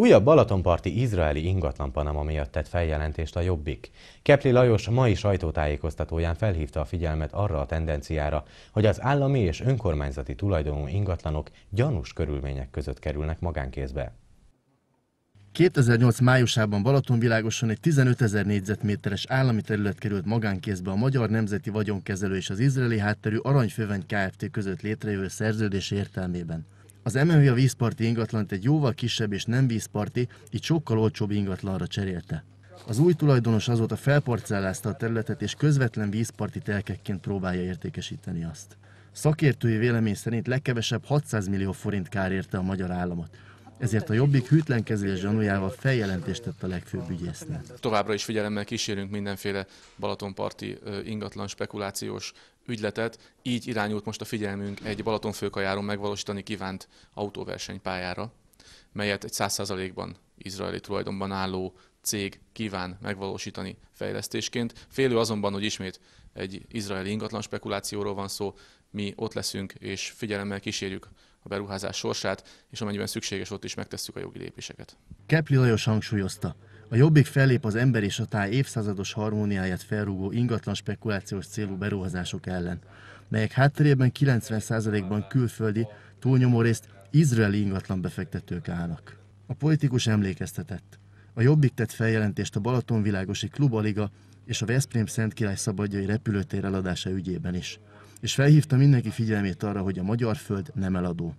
Újabb balatonparti izraeli ingatlan panama miatt tett feljelentést a Jobbik. Kepli Lajos mai sajtótájékoztatóján felhívta a figyelmet arra a tendenciára, hogy az állami és önkormányzati tulajdonú ingatlanok gyanús körülmények között kerülnek magánkézbe. 2008 májusában Balatonvilágosan egy 15 ezer négyzetméteres állami terület került magánkézbe a Magyar Nemzeti Vagyonkezelő és az izraeli hátterű Aranyfőveny Kft. között létrejövő szerződés értelmében. Az MMV a vízparti ingatlant egy jóval kisebb és nem vízparti, így sokkal olcsóbb ingatlanra cserélte. Az új tulajdonos azóta felparcellázta a területet, és közvetlen vízparti telkekként próbálja értékesíteni azt. Szakértői vélemény szerint legkevesebb 600 millió forint kár érte a magyar államot. Ezért a Jobbik hűtlen kezelés gyanújával feljelentést tett a legfőbb ügyésznek. Továbbra is figyelemmel kísérünk mindenféle Balatonparti ingatlan spekulációs ügyletet, így irányult most a figyelmünk egy Balatonfőkajáron megvalósítani kívánt autóversenypályára, melyet egy 100%-ban izraeli tulajdonban álló cég kíván megvalósítani fejlesztésként. Félő azonban, hogy ismét egy izraeli ingatlan spekulációról van szó, mi ott leszünk és figyelemmel kísérjük a beruházás sorsát, és amennyiben szükséges, ott is megtesszük a jogi lépéseket. Kepli Lajos hangsúlyozta, a Jobbik fellép az ember és a táj évszázados harmóniáját felrúgó ingatlan spekulációs célú beruházások ellen, melyek hátterében 90%-ban külföldi, túlnyomó részt izraeli ingatlan befektetők állnak. A politikus emlékeztetett. A Jobbik tett feljelentést a Balatonvilágosi Klubaliga és a Veszprém Szentkirály Szabadjai repülőtér eladása ügyében is, és felhívta mindenki figyelmét arra, hogy a magyar föld nem eladó.